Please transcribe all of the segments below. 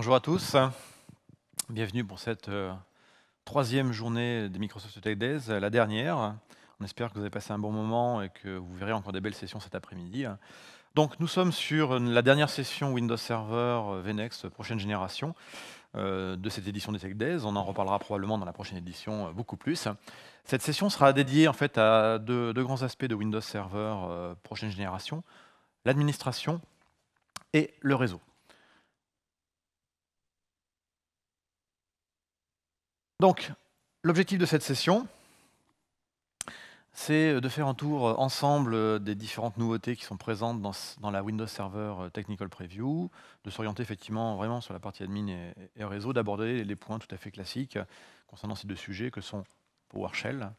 Bonjour à tous. Bienvenue pour cette euh, troisième journée des Microsoft Tech Days, euh, la dernière. On espère que vous avez passé un bon moment et que vous verrez encore des belles sessions cet après-midi. Donc, nous sommes sur la dernière session Windows Server euh, VNext prochaine génération de cette édition des Tech Days. On en reparlera probablement dans la prochaine édition beaucoup plus. Cette session sera dédiée en fait à deux grands aspects de Windows Server prochaine génération l'administration et le réseau. Donc, l'objectif de cette session, c'est de faire un tour ensemble des différentes nouveautés qui sont présentes dans, la Windows Server Technical Preview, de s'orienter effectivement vraiment sur la partie admin et, réseau, d'aborder les points tout à fait classiques concernant ces deux sujets que sont PowerShell,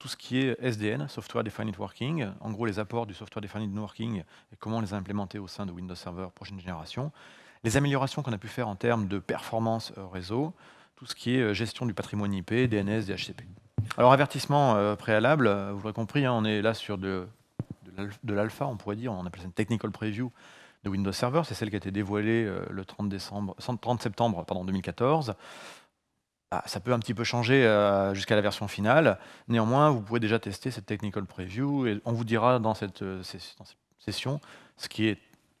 tout ce qui est SDN, Software Defined Networking, en gros les apports du Software Defined Networking et comment les implémenter au sein de Windows Server prochaine génération, les améliorations qu'on a pu faire en termes de performance euh, réseau, ce qui est euh, gestion du patrimoine IP, DNS, DHCP. Alors avertissement euh, préalable, euh, vous l'aurez compris, hein, on est là sur de, l'alpha, on pourrait dire, on appelle ça une technical preview de Windows Server, c'est celle qui a été dévoilée le 30, septembre 2014. Ah, ça peut un petit peu changer jusqu'à la version finale, néanmoins vous pouvez déjà tester cette technical preview et on vous dira dans cette session ce qui est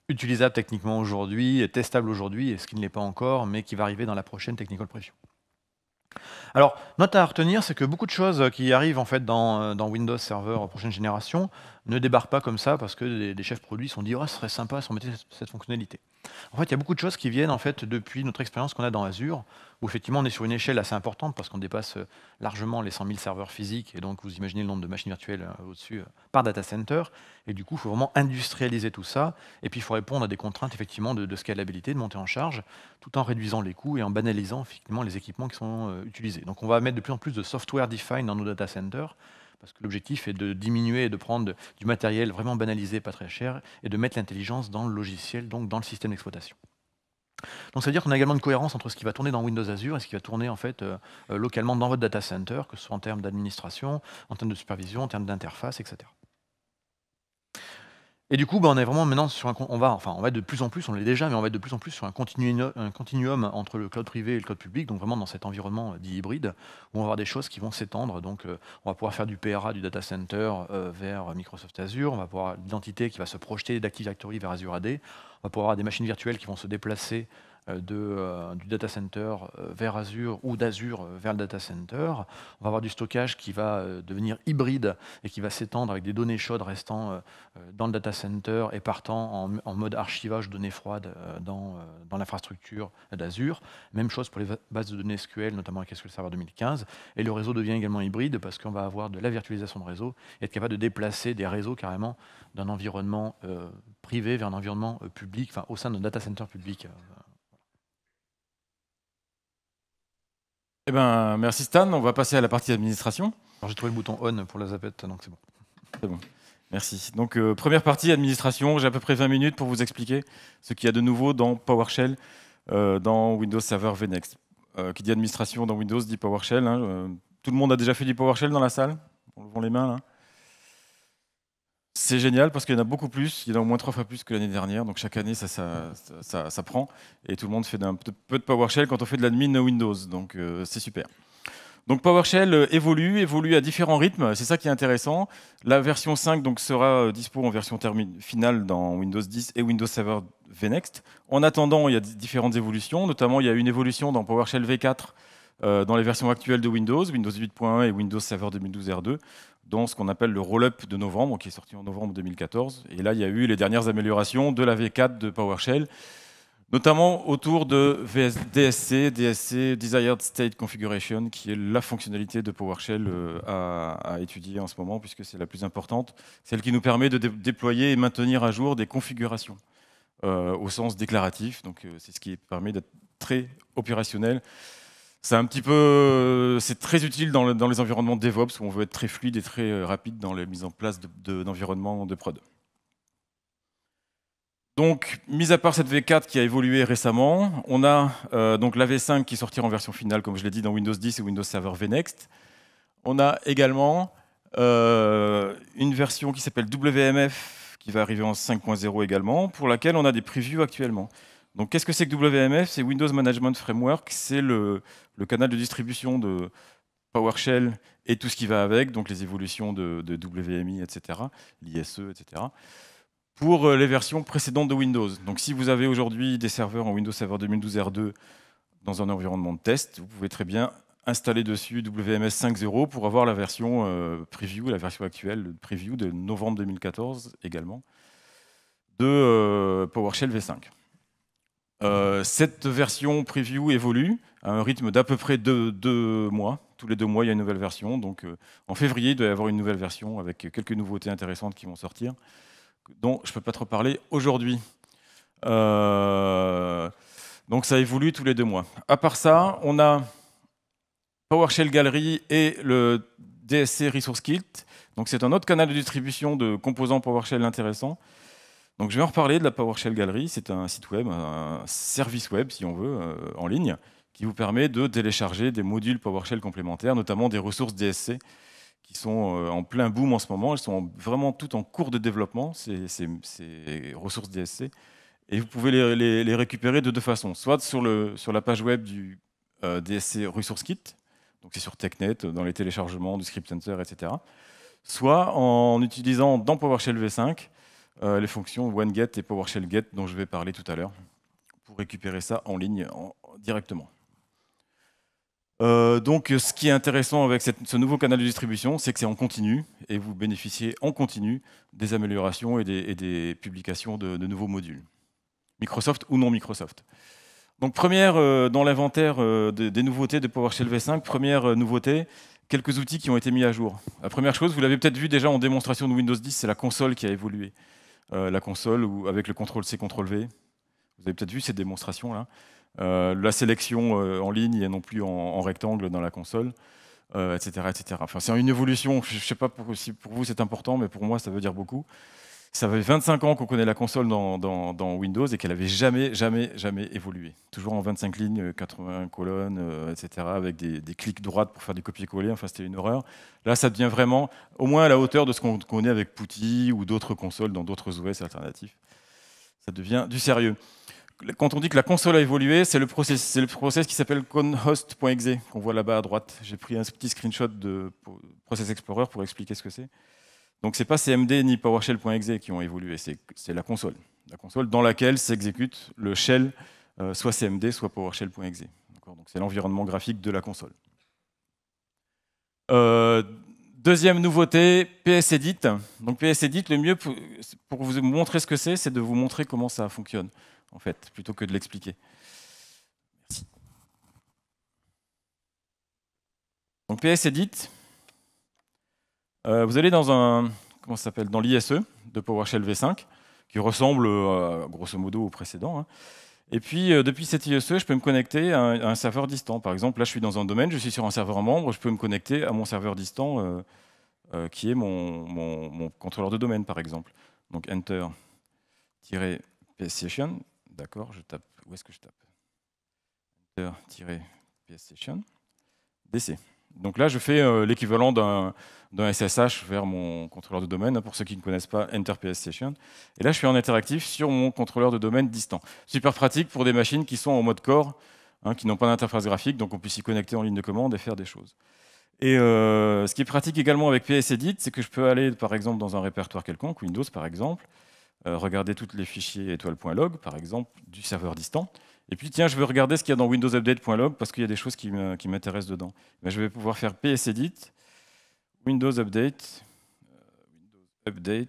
utilisable techniquement aujourd'hui, testable aujourd'hui, et ce qui ne l'est pas encore, mais qui va arriver dans la prochaine technical preview. Alors, note à retenir, c'est que beaucoup de choses qui arrivent en fait dans, euh, dans Windows Server prochaine génération ne débarque pas comme ça parce que des, chefs produits se sont dit oh, ce serait sympa si on mettait cette, fonctionnalité. En fait, il y a beaucoup de choses qui viennent en fait depuis notre expérience qu'on a dans Azure, où effectivement on est sur une échelle assez importante parce qu'on dépasse euh, largement les 100 000 serveurs physiques et donc vous imaginez le nombre de machines virtuelles euh, au-dessus euh, par data center. Et du coup, il faut vraiment industrialiser tout ça et puis il faut répondre à des contraintes effectivement de, de scalabilité, de montée en charge, tout en réduisant les coûts et en banalisant effectivement les équipements qui sont utilisés. Donc on va mettre de plus en plus de software defined dans nos data centers parce que l'objectif est de diminuer et de prendre du matériel vraiment banalisé, pas très cher, et de mettre l'intelligence dans le logiciel, donc dans le système d'exploitation. Donc ça veut dire qu'on a également une cohérence entre ce qui va tourner dans Windows Azure et ce qui va tourner en fait euh, localement dans votre data center, que ce soit en termes d'administration, en termes de supervision, en termes d'interface, etc. Et du coup, bah, on est vraiment maintenant sur un, on va, enfin, on va être de plus en plus, on l'est déjà, mais on va de plus en plus sur un continuum, un continuum entre le cloud privé et le cloud public, donc vraiment dans cet environnement euh, dit hybride, où on va avoir des choses qui vont s'étendre. Donc, euh, on va pouvoir faire du PRA, du data center euh, vers Microsoft Azure, on va avoir l'identité qui va se projeter d'Active Directory vers Azure AD, on va pouvoir avoir des machines virtuelles qui vont se déplacer euh, de, euh, du data center euh, vers Azure ou d'Azure vers le data center. On va avoir du stockage qui va devenir hybride et qui va s'étendre avec des données chaudes restant dans le data center et partant en, mode archivage de données froides dans, dans l'infrastructure d'Azure. Même chose pour les bases de données SQL, notamment avec SQL Server 2015. Et le réseau devient également hybride parce qu'on va avoir de la virtualisation de réseau et être capable de déplacer des réseaux carrément d'un environnement privé vers un environnement public, enfin au sein d'un data center public. Eh ben, merci Stan. On va passer à la partie administration. J'ai trouvé le bouton on pour la zapette, donc c'est bon. C'est bon. Merci. Donc, euh, première partie, administration. J'ai à peu près 20 minutes pour vous expliquer ce qu'il y a de nouveau dans PowerShell, euh, dans Windows Server VNext. Euh, qui dit administration dans Windows dit PowerShell. Hein. tout le monde a déjà fait du PowerShell dans la salle On levant les mains, là c'est génial parce qu'il y en a beaucoup plus, il y en a au moins trois fois plus que l'année dernière, donc chaque année ça, ça, prend et tout le monde fait un peu de PowerShell quand on fait de l'admin Windows, donc euh, c'est super. Donc PowerShell euh, évolue, évolue à différents rythmes, c'est ça qui est intéressant. La version 5 donc, sera euh, dispo en version finale dans Windows 10 et Windows Server VNext. En attendant, il y a différentes évolutions, notamment il y a une évolution dans PowerShell V4 dans les versions actuelles de Windows, Windows 8.1 et Windows Server 2012 R2, dans ce qu'on appelle le roll-up de novembre, qui est sorti en novembre 2014. Et là, il y a eu les dernières améliorations de la V4 de PowerShell, notamment autour de DSC, Desired State Configuration, qui est la fonctionnalité de PowerShell euh, à, étudier en ce moment, puisque c'est la plus importante, celle qui nous permet de déployer et maintenir à jour des configurations euh, au sens déclaratif. Donc, euh, c'est ce qui permet d'être très opérationnel c'est un petit peu, c'est très utile dans, les environnements DevOps où on veut être très fluide et très euh, rapide dans la mise en place d'environnements de, prod. Donc, mise à part cette V4 qui a évolué récemment, on a euh, donc la V5 qui sortira en version finale, comme je l'ai dit, dans Windows 10 et Windows Server VNext. On a également euh, une version qui s'appelle WMF, qui va arriver en 5.0 également, pour laquelle on a des previews actuellement. Donc, qu'est-ce que c'est que WMF C'est Windows Management Framework, c'est le, canal de distribution de PowerShell et tout ce qui va avec, donc les évolutions de, WMI, etc., l'ISE, etc., pour euh, les versions précédentes de Windows. Donc, si vous avez aujourd'hui des serveurs en Windows Server 2012 R2 dans un environnement de test, vous pouvez très bien installer dessus WMS 5.0 pour avoir la version euh, preview, la version actuelle preview de novembre 2014 également, de euh, PowerShell V5. Euh, cette version preview évolue à un rythme d'à peu près deux, mois. Tous les deux mois, il y a une nouvelle version. Donc euh, en février, il doit y avoir une nouvelle version avec quelques nouveautés intéressantes qui vont sortir, dont je ne peux pas trop parler aujourd'hui. Euh, donc ça évolue tous les deux mois. À part ça, on a PowerShell Gallery et le DSC Resource Kit. Donc c'est un autre canal de distribution de composants PowerShell intéressant. Donc je vais en reparler de la PowerShell Gallery. C'est un site web, un service web si on veut, euh, en ligne, qui vous permet de télécharger des modules PowerShell complémentaires, notamment des ressources DSC, qui sont euh, en plein boom en ce moment. Elles sont vraiment toutes en cours de développement, ces, ressources DSC. Et vous pouvez les, récupérer de deux façons. Soit sur, le, sur la page web du euh, DSC Resource Kit, donc c'est sur TechNet, dans les téléchargements du Script Center, etc. Soit en utilisant dans PowerShell V5 euh, les fonctions OneGet et PowerShellGet dont je vais parler tout à l'heure pour récupérer ça en ligne directement. Euh, donc ce qui est intéressant avec ce nouveau canal de distribution, c'est que c'est en continu et vous bénéficiez en continu des améliorations et des, publications de, nouveaux modules, Microsoft ou non Microsoft. Donc première euh, dans l'inventaire des, nouveautés de PowerShell V5, première nouveauté, quelques outils qui ont été mis à jour. La première chose, vous l'avez peut-être vu déjà en démonstration de Windows 10, c'est la console qui a évolué. Euh, la console ou avec le CTRL-C, CTRL-V. Vous avez peut-être vu ces démonstrations-là. Euh, la sélection euh, en ligne et non plus en, rectangle dans la console, etc., etc. c'est une évolution, je ne sais pas pour, si pour vous c'est important, mais pour moi ça veut dire beaucoup ça fait 25 ans qu'on connaît la console dans, Windows et qu'elle n'avait jamais, jamais, jamais évolué. Toujours en 25 lignes, 80 euh, colonnes, euh, etc., avec des, clics droits pour faire du copier-coller, enfin c'était une horreur. Là, ça devient vraiment au moins à la hauteur de ce qu'on connaît avec Putty ou d'autres consoles dans d'autres OS alternatifs. Ça devient du sérieux. Quand on dit que la console a évolué, c'est le process, le process qui s'appelle conhost.exe, qu'on voit là-bas à droite. J'ai pris un petit screenshot de Process Explorer pour expliquer ce que c'est. Donc ce n'est pas CMD ni PowerShell.exe qui ont évolué, c'est la console. La console dans laquelle s'exécute le shell, euh, soit CMD, soit PowerShell.exe. C'est l'environnement graphique de la console. Euh, deuxième nouveauté, PSEdit. Donc PSEdit, le mieux pour, pour vous montrer ce que c'est, c'est de vous montrer comment ça fonctionne, en fait, plutôt que de l'expliquer. Merci. Donc PSEdit, euh, vous allez dans un comment s'appelle dans l'ISE de PowerShell V5 qui ressemble euh, grosso modo au précédent. Hein. Et puis euh, depuis cet ISE, je peux me connecter à un, serveur distant. Par exemple, là, je suis dans un domaine, je suis sur un serveur membre, je peux me connecter à mon serveur distant qui est mon, contrôleur de domaine, par exemple. Donc enter Session D'accord, je tape. Où est-ce que je tape Enter Session DC. Donc là, je fais euh, l'équivalent d'un SSH vers mon contrôleur de domaine, hein, pour ceux qui ne connaissent pas Enter Et là, je suis en interactif sur mon contrôleur de domaine distant. Super pratique pour des machines qui sont en mode core, hein, qui n'ont pas d'interface graphique, donc on peut y connecter en ligne de commande et faire des choses. Et euh, ce qui est pratique également avec PS Edit, c'est que je peux aller, par exemple, dans un répertoire quelconque, Windows par exemple, euh, regarder tous les fichiers étoile.log, par exemple, du serveur distant, et puis, tiens, je veux regarder ce qu'il y a dans windowsupdate.log parce qu'il y a des choses qui m'intéressent dedans. Ben, je vais pouvoir faire psedit Windows Update euh,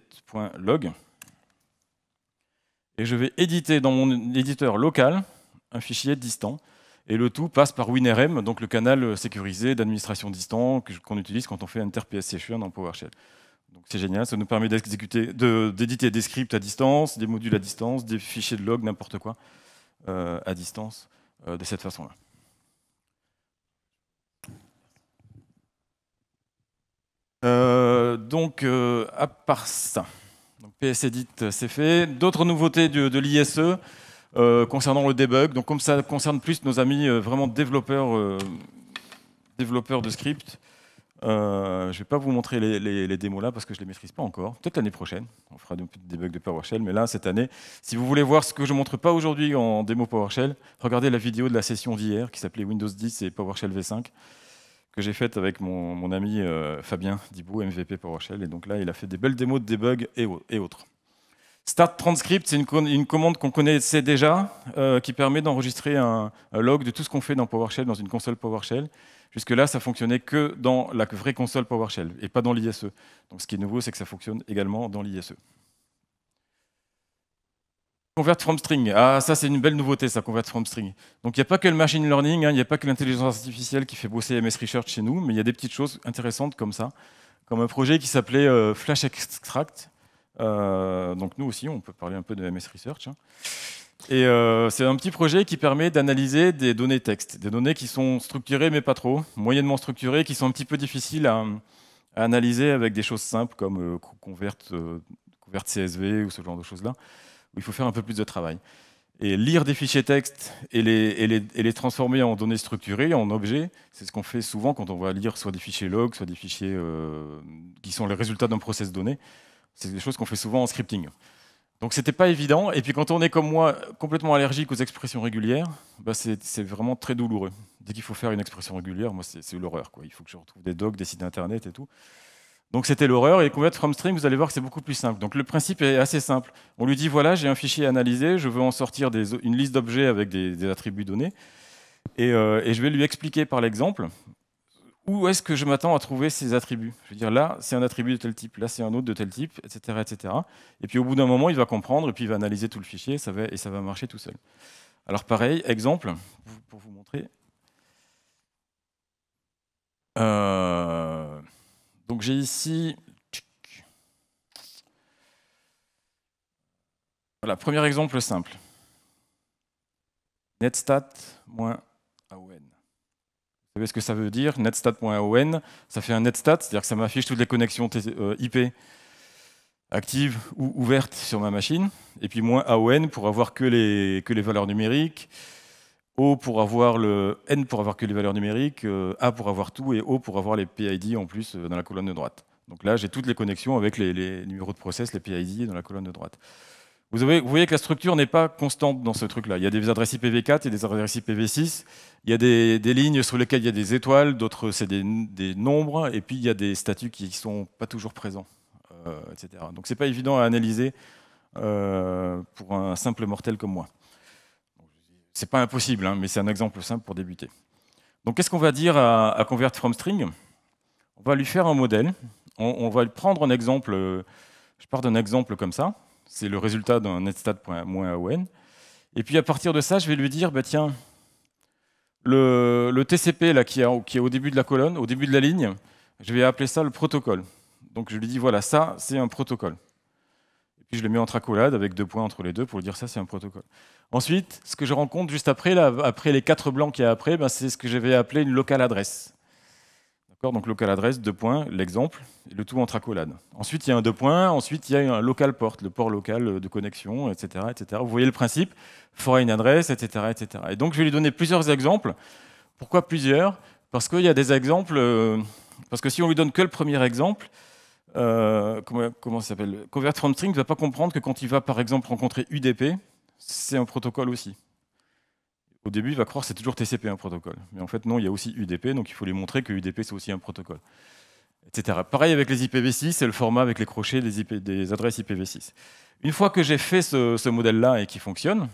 et je vais éditer dans mon éditeur local un fichier distant et le tout passe par WinRM, donc le canal sécurisé d'administration distant qu'on utilise quand on fait enter 1 dans PowerShell. Donc c'est génial, ça nous permet d'éditer de, des scripts à distance, des modules à distance, des fichiers de log, n'importe quoi. Euh, à distance euh, de cette façon-là. Euh, donc, à part ça, donc PS c'est fait. D'autres nouveautés de, l'ISE concernant le debug. Donc, comme ça concerne plus nos amis vraiment développeurs, développeurs de script, euh, je ne vais pas vous montrer les, démos là parce que je ne les maîtrise pas encore. Peut-être l'année prochaine, on fera des bugs de PowerShell, mais là, cette année, si vous voulez voir ce que je ne montre pas aujourd'hui en démo PowerShell, regardez la vidéo de la session d'hier qui s'appelait Windows 10 et PowerShell V5 que j'ai faite avec mon, ami euh, Fabien Dibou, MVP PowerShell. Et donc là, il a fait des belles démos de debug et, autres. Start Transcript, c'est une, commande qu'on connaissait déjà, euh, qui permet d'enregistrer un, log de tout ce qu'on fait dans PowerShell, dans une console PowerShell. Jusque-là, ça fonctionnait que dans la vraie console PowerShell et pas dans l'ISE. Donc ce qui est nouveau, c'est que ça fonctionne également dans l'ISE. Convert from string. Ah, ça, c'est une belle nouveauté, ça, convert from string. Donc, il n'y a pas que le machine learning, hein, il n'y a pas que l'intelligence artificielle qui fait bosser MS Research chez nous, mais il y a des petites choses intéressantes comme ça, comme un projet qui s'appelait euh, Flash Extract. Euh, donc, nous aussi, on peut parler un peu de MS Research. Hein. Euh, c'est un petit projet qui permet d'analyser des données textes, des données qui sont structurées mais pas trop, moyennement structurées, qui sont un petit peu difficiles à, analyser avec des choses simples comme euh, CSV euh, ou ce genre de choses-là, où il faut faire un peu plus de travail. Et lire des fichiers textes et les, transformer en données structurées, en objets, c'est ce qu'on fait souvent quand on va lire soit des fichiers log, soit des fichiers euh, qui sont les résultats d'un process donné. C'est des choses qu'on fait souvent en scripting. Donc c'était pas évident. Et puis quand on est comme moi, complètement allergique aux expressions régulières, bah c'est vraiment très douloureux. Dès qu'il faut faire une expression régulière, moi c'est l'horreur. Il faut que je retrouve des docs, des sites internet et tout. Donc c'était l'horreur. Et Convert From stream, vous allez voir que c'est beaucoup plus simple. Donc le principe est assez simple. On lui dit voilà, j'ai un fichier à analyser, je veux en sortir une liste d'objets avec des, attributs donnés. Euh, et je vais lui expliquer par l'exemple où est-ce que je m'attends à trouver ces attributs Je veux dire, là, c'est un attribut de tel type, là, c'est un autre de tel type, etc., etc. Et puis au bout d'un moment, il va comprendre, et puis il va analyser tout le fichier, et ça va, marcher tout seul. Alors pareil, exemple, pour vous montrer. Euh, donc j'ai ici... Voilà, premier exemple simple. Netstat moins vous savez ce que ça veut dire netstat.on, ça fait un netstat, c'est-à-dire que ça m'affiche toutes les connexions euh, IP actives ou ouvertes sur ma machine, et puis moins AON pour avoir que les, que les valeurs numériques, O pour avoir le N pour avoir que les valeurs numériques, euh, A pour avoir tout et O pour avoir les PID en plus euh, dans la colonne de droite. Donc là, j'ai toutes les connexions avec les numéros de process, les PID dans la colonne de droite. Vous, voyez que la structure n'est pas constante dans ce truc-là. Il y a des adresses IPv4, et des adresses IPv6, il y a des, lignes sur lesquelles il y a des étoiles, d'autres c'est des, nombres, et puis il y a des statuts qui ne sont pas toujours présents, euh, etc. Donc ce n'est pas évident à analyser euh, pour un simple mortel comme moi. C'est pas impossible, hein, mais c'est un exemple simple pour débuter. Donc qu'est-ce qu'on va dire à, à Convert from String On va lui faire un modèle, on, on va prendre un exemple, euh, je pars d'un exemple comme ça, c'est le résultat d'un netstat.aon. Et puis à partir de ça, je vais lui dire, bah, tiens, le, TCP là, qui, est, au début de la colonne, au début de la ligne, je vais appeler ça le protocole. Donc je lui dis, voilà, ça, c'est un protocole. Et puis je le mets en tracolade avec deux points entre les deux pour lui dire, ça, c'est un protocole. Ensuite, ce que je rencontre juste après, après les quatre blancs qu'il y a après, ben, c'est ce que je vais appeler une locale adresse donc local adresse, deux points, l'exemple, le tout en tracolade. Ensuite, il y a un deux points, ensuite, il y a un local port, le port local euh, de connexion, etc. etc. Vous voyez le principe, une adresse, etc., etc. Et donc, je vais lui donner plusieurs exemples. Pourquoi plusieurs Parce qu'il y a des exemples, euh, parce que si on lui donne que le premier exemple, euh, comment, s'appelle Convert from string ne va pas comprendre que quand il va, par exemple, rencontrer UDP, c'est un protocole aussi. Au début, il va croire que c'est toujours TCP un protocole. Mais en fait, non, il y a aussi UDP, donc il faut lui montrer que UDP, c'est aussi un protocole. Etc. Pareil avec les IPv6, c'est le format avec les crochets des, des adresses IPv6. Une fois que j'ai fait ce, modèle-là et qui fonctionne,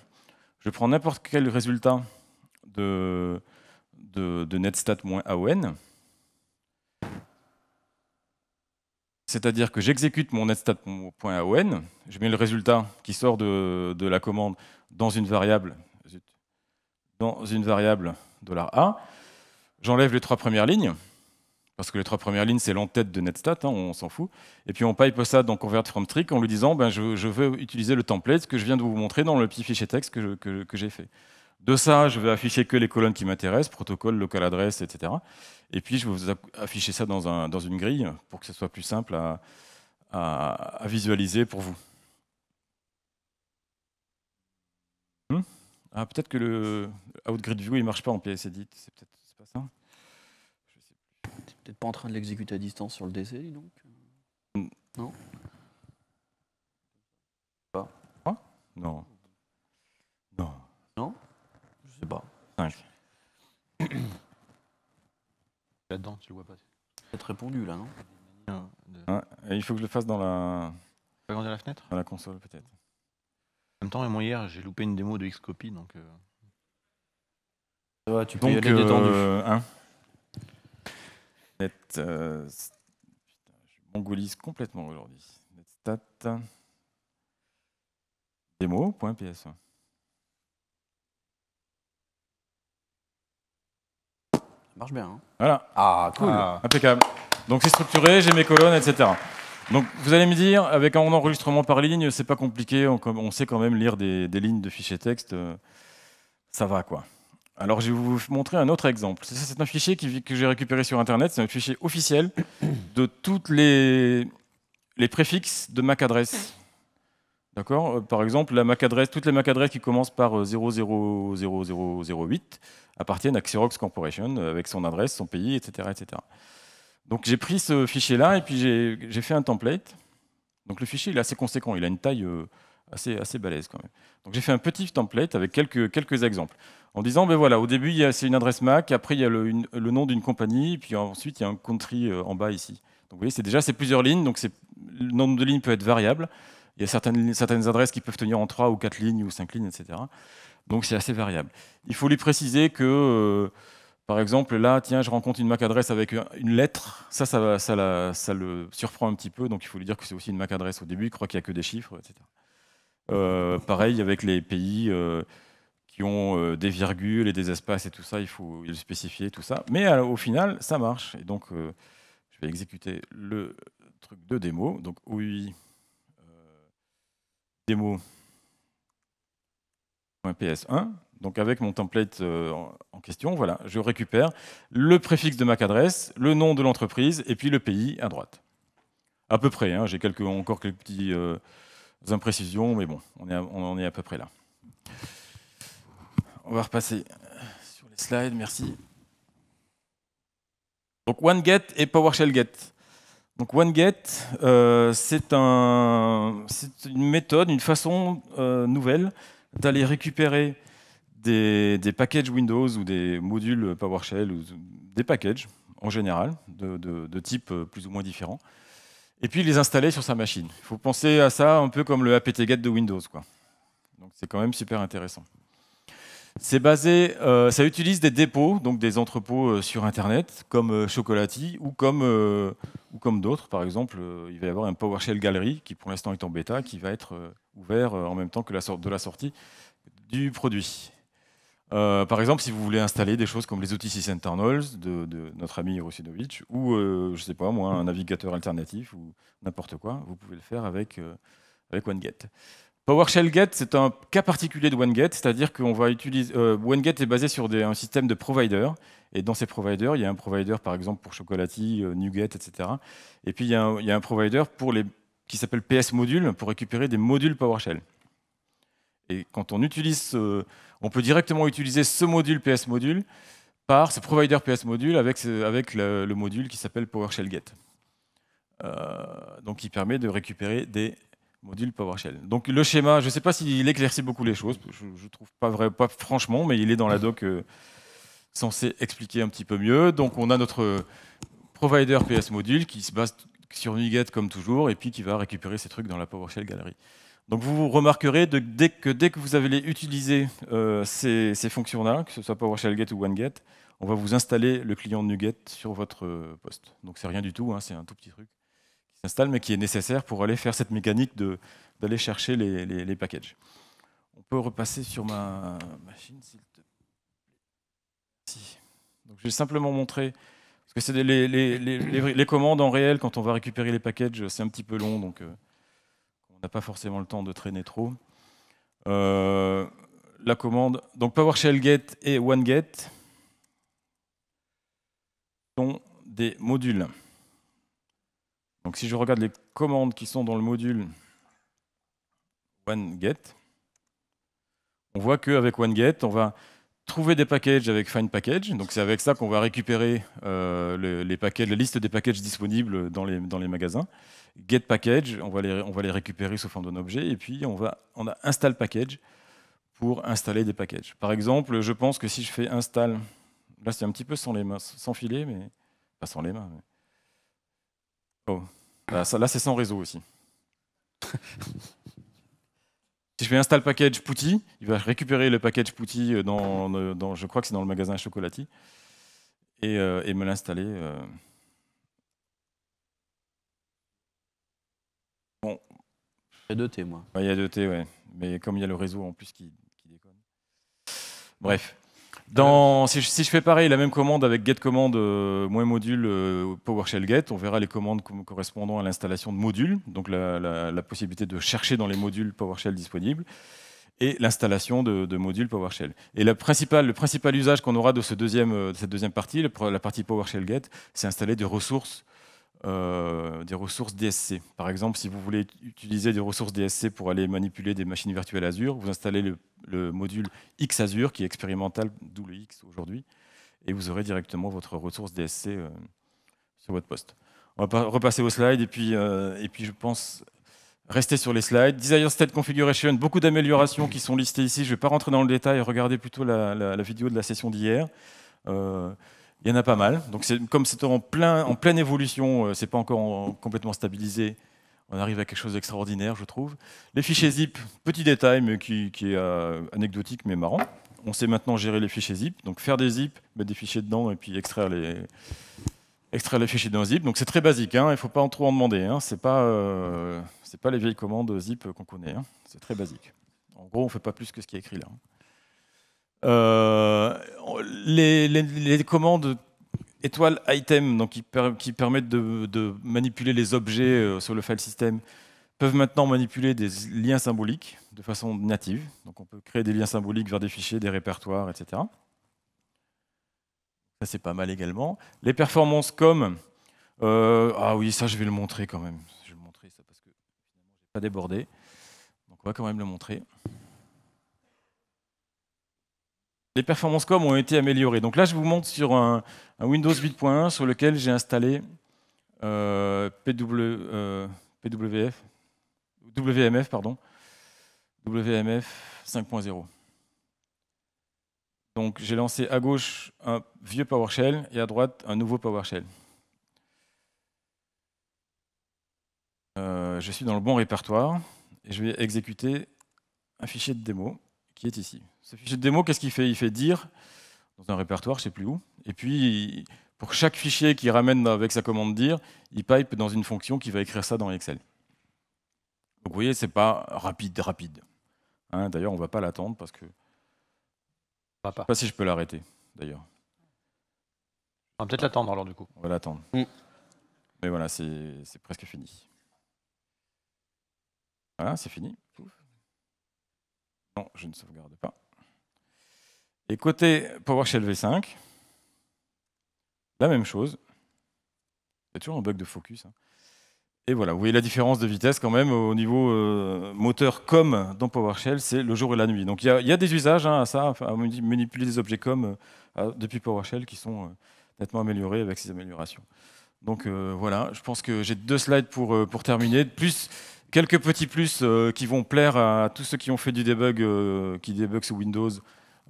je prends n'importe quel résultat de, de, netstat-aon, c'est-à-dire que j'exécute mon netstat.aon, je mets le résultat qui sort de la commande dans une variable dans une variable $a. J'enlève les trois premières lignes, parce que les trois premières lignes, c'est l'entête de netstat, hein, on s'en fout. Et puis on pipe ça dans convert from trick en lui disant ben, je, veux utiliser le template que je viens de vous montrer dans le petit fichier texte que, j'ai fait. De ça, je vais afficher que les colonnes qui m'intéressent, protocole, local adresse, etc. Et puis je vais afficher ça dans, une grille pour que ce soit plus simple à visualiser pour vous. Ah, peut-être que le Outgrid View, il marche pas en PS Edit. C'est peut-être pas ça. T'es peut-être pas en train de l'exécuter à distance sur le DC, dis donc mm. Non Pas. Quoi Non. Non. Non Je sais pas. 5. Là-dedans, tu le vois pas. Peut-être répondu là, non, Il faut que je le fasse dans la. Dans la console, peut-être. En même temps, moi hier, j'ai loupé une démo de Xcopy, donc. Euh. tu peux y Donc, aller détendu. euh, hein. Net, euh, je mongolise complètement aujourd'hui. Netstat. Démo.ps. Ça marche bien. Hein. Voilà. Ah, cool. Ah, impeccable. Donc c'est structuré, j'ai mes colonnes, etc. Donc vous allez me dire, avec un enregistrement par ligne, c'est pas compliqué, on, sait quand même lire des, lignes de fichiers texte, euh, ça va quoi. Alors je vais vous montrer un autre exemple. C'est un fichier que j'ai récupéré sur Internet, c'est un fichier officiel de toutes les, préfixes de MAC adresse. D'accord euh, Par exemple, la MAC adresse, toutes les MAC adresses qui commencent par 000008 euh, appartiennent à Xerox Corporation avec son adresse, son pays, etc. etc. Donc j'ai pris ce fichier-là et puis j'ai fait un template. Donc le fichier il est assez conséquent, il a une taille euh, assez, assez balèze quand même. Donc j'ai fait un petit template avec quelques, quelques exemples. En disant, ben voilà, au début c'est une adresse MAC, après il y a le, nom d'une compagnie, puis ensuite il y a un country euh, en bas ici. Donc vous voyez, c'est déjà c'est plusieurs lignes, donc le nombre de lignes peut être variable. Il y a certaines, certaines adresses qui peuvent tenir en 3 ou 4 lignes ou 5 lignes, etc. Donc c'est assez variable. Il faut lui préciser que... Euh, par exemple, là, tiens, je rencontre une MAC adresse avec une lettre. Ça, ça, ça, ça, le surprend un petit peu. Donc, il faut lui dire que c'est aussi une MAC adresse au début. Il croit qu'il n'y a que des chiffres, etc. Euh, pareil avec les pays euh, qui ont euh, des virgules et des espaces et tout ça. Il faut le spécifier, tout ça. Mais au final, ça marche. Et donc, je vais exécuter le truc de démo. Donc, OUI démo.ps1. Donc avec mon template euh, en question, voilà, je récupère le préfixe de MAC adresse, le nom de l'entreprise et puis le pays à droite. À peu près, hein, j'ai quelques, encore quelques petites euh, imprécisions, mais bon, on, est en est à peu près là. On va repasser sur les slides, merci. Donc OneGet et PowerShell Get. Donc OneGet, euh, c'est une méthode, une façon nouvelle d'aller récupérer des, packages Windows ou des modules PowerShell ou des packages en général de, type euh, plus ou moins différents et puis les installer sur sa machine. Il faut penser à ça un peu comme le apt-get de Windows. Quoi. Donc c'est quand même super intéressant. C'est basé, euh, ça utilise des dépôts, donc des entrepôts euh, sur Internet, comme Chocolaty Chocolati ou comme, comme d'autres. Par exemple, il va y avoir un PowerShell Gallery qui pour l'instant est en bêta, qui va être ouvert en même temps que la de la sortie du produit. Euh, par exemple, si vous voulez installer des choses comme les outils Internals de, notre ami Rusinovich, ou, euh, je ne sais pas moi, un navigateur alternatif, ou n'importe quoi, vous pouvez le faire avec, euh, avec OneGet. PowerShell GET, c'est un cas particulier de OneGet, c'est-à-dire qu'on va utiliser... OneGet est basé sur un système de providers, et dans ces providers, il y a un provider, par exemple, pour Chocolati, NuGet, etc. Et puis, il y a un, provider pour les, qui s'appelle PS Module, pour récupérer des modules PowerShell. Et quand on utilise on peut directement utiliser ce module PS module par ce provider PS module avec, avec le, module qui s'appelle PowerShell get. Euh, donc qui permet de récupérer des modules PowerShell. Donc le schéma, je ne sais pas s'il éclaircit beaucoup les choses, je ne trouve pas vrai, pas franchement, mais il est dans la doc censée euh, censé expliquer un petit peu mieux. Donc on a notre provider PS module qui se base sur NuGet comme toujours et puis qui va récupérer ces trucs dans la PowerShell Gallery. Donc vous remarquerez dès que dès que vous avez utilisé euh, ces, fonctions-là, que ce soit PowerShell Get ou OneGet, on va vous installer le client NuGet sur votre poste. Donc c'est rien du tout, hein, c'est un tout petit truc qui s'installe, mais qui est nécessaire pour aller faire cette mécanique d'aller chercher les, packages. On peut repasser sur ma machine, s'il te plaît. Donc, je vais simplement montrer, parce que c'est les, commandes en réel, quand on va récupérer les packages, c'est un petit peu long, donc... Euh, n'a pas forcément le temps de traîner trop. Euh, la commande, donc PowerShell get et OneGet sont des modules. Donc si je regarde les commandes qui sont dans le module OneGet, on voit qu'avec OneGet, on va trouver des packages avec find package. Donc c'est avec ça qu'on va récupérer euh, la liste des packages disponibles dans dans les magasins get package, on va, les, on va les récupérer sous forme d'un objet, et puis on, va, on a install package pour installer des packages. Par exemple, je pense que si je fais install, là c'est un petit peu sans les mains, sans filet, mais pas sans les mains. Oh. Bah, là, c'est sans réseau aussi. si je fais install package Putty, il va récupérer le package Putty euh, dans, je crois que c'est dans le magasin Chocolati, et, euh, me l'installer. Euh, de t moi. Il y a de t ouais. Mais comme il y a le réseau en plus qui, déconne. Bref. Dans, euh. si, je, fais pareil, la même commande avec get commande euh, moins module euh, PowerShell get, on verra les commandes correspondant à l'installation de modules, donc la, possibilité de chercher dans les modules PowerShell disponibles, et l'installation de, modules PowerShell. Et la principale, le principal usage qu'on aura de, ce deuxième, de, cette deuxième partie, la partie PowerShell get, c'est installer des ressources euh, des ressources DSC. Par exemple, si vous voulez utiliser des ressources DSC pour aller manipuler des machines virtuelles Azure, vous installez le, module X Azure, qui est expérimental, d'où le X aujourd'hui, et vous aurez directement votre ressource DSC euh, sur votre poste. On va repasser aux slides, et puis, euh, et puis je pense rester sur les slides. Desire State Configuration, beaucoup d'améliorations qui sont listées ici. Je ne vais pas rentrer dans le détail, regardez plutôt la, la vidéo de la session d'hier. Il y en a pas mal. Donc comme c'est en, plein, en pleine évolution, euh, c'est pas encore complètement stabilisé, on arrive à quelque chose d'extraordinaire, je trouve. Les fichiers zip, petit détail, mais qui, est euh, anecdotique, mais marrant. On sait maintenant gérer les fichiers zip, donc faire des zip, mettre des fichiers dedans et puis extraire les, extraire les fichiers d'un zip. Donc c'est très basique, hein. il ne faut pas en trop en demander. Hein. ce n'est pas, euh, pas les vieilles commandes zip qu'on connaît, hein. c'est très basique. En gros, on ne fait pas plus que ce qui est écrit là. Euh, les, commandes étoiles item, donc qui, permettent de, manipuler les objets euh, sur le file system, peuvent maintenant manipuler des liens symboliques de façon native. Donc on peut créer des liens symboliques vers des fichiers, des répertoires, etc. Ça c'est pas mal également. Les performances comme euh, ah oui ça je vais le montrer quand même. Je vais le montrer ça parce que finalement j'ai pas débordé. Donc on va quand même le montrer les performances com ont été améliorées. Donc là, je vous montre sur un, Windows 8.1 sur lequel j'ai installé euh, PWF, euh, WMF, pardon, WMF 5.0. Donc j'ai lancé à gauche un vieux PowerShell et à droite un nouveau PowerShell. Euh, je suis dans le bon répertoire et je vais exécuter un fichier de démo qui est ici. Ce fichier de démo, qu'est-ce qu'il fait Il fait dire dans un répertoire, je ne sais plus où, et puis pour chaque fichier qu'il ramène avec sa commande dire, il pipe dans une fonction qui va écrire ça dans Excel. Donc vous voyez, c'est pas rapide, rapide. Hein, d'ailleurs, on ne va pas l'attendre parce que... Je ne pas. sais pas si je peux l'arrêter, d'ailleurs. On va peut-être l'attendre alors du coup. On va l'attendre. Mm. Mais voilà, c'est presque fini. Voilà, c'est fini. Non, je ne sauvegarde pas. Et côté PowerShell V5, la même chose. Il y a toujours un bug de focus. Hein. Et voilà, vous voyez la différence de vitesse quand même au niveau euh, moteur COM dans PowerShell, c'est le jour et la nuit. Donc il y, a des usages hein, à ça, à manipuler des objets COM euh, depuis PowerShell qui sont euh, nettement améliorés avec ces améliorations. Donc voilà, je pense que j'ai deux slides pour, pour terminer. Plus Quelques petits plus euh, qui vont plaire à tous ceux qui ont fait du debug, euh, qui debug sous Windows